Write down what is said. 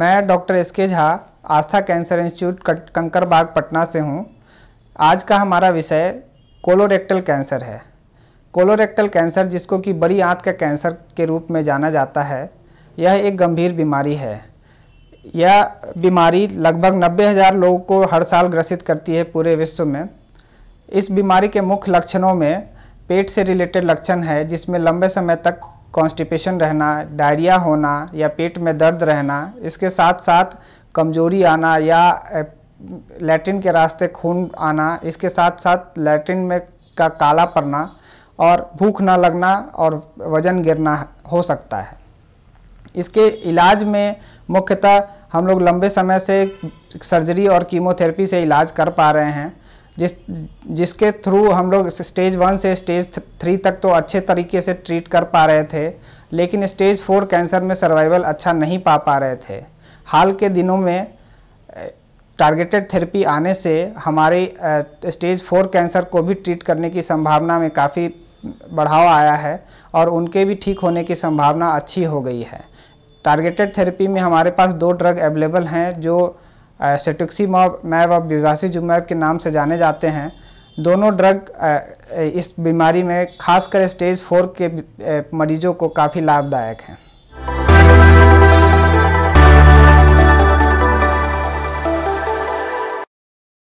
मैं doctor S K Jha Aastha cancer institute Kankarbagh Patna से हूँ आज का हमारा विषय कोलोरेक्टल कैंसर है कोलोरेक्टल कैंसर जिसको कि बड़ी आंत का कैंसर के रूप में जाना जाता है यह एक गंभीर बीमारी है यह बीमारी लगभग नब्बे हज़ार लोगों को हर साल ग्रसित करती है पूरे विश्व में इस बीमारी के मुख्य लक्षणों में पेट से रिलेटेड लक्षण है जिसमें लंबे समय तक कॉन्स्टिपेशन रहना डायरिया होना या पेट में दर्द रहना इसके साथ साथ कमजोरी आना या लैट्रिन के रास्ते खून आना इसके साथ साथ लैट्रिन में का काला पड़ना और भूख ना लगना और वज़न गिरना हो सकता है इसके इलाज में मुख्यतः हम लोग लंबे समय से सर्जरी और कीमोथेरेपी से इलाज कर पा रहे हैं जिस जिसके थ्रू हम लोग स्टेज वन से स्टेज थ्री तक तो अच्छे तरीके से ट्रीट कर पा रहे थे लेकिन स्टेज फोर कैंसर में सर्वाइवल अच्छा नहीं पा पा रहे थे हाल के दिनों में टारगेटेड थेरेपी आने से हमारे स्टेज फोर कैंसर को भी ट्रीट करने की संभावना में काफ़ी बढ़ावा आया है और उनके भी ठीक होने की संभावना अच्छी हो गई है टारगेटेड थेरेपी में हमारे पास दो ड्रग अवेलेबल हैं जो सेटुक्सीमैब मैब और ब्यूगासीजुमैब के नाम से जाने जाते हैं दोनों ड्रग इस बीमारी में खासकर स्टेज फोर के मरीजों को काफ़ी लाभदायक हैं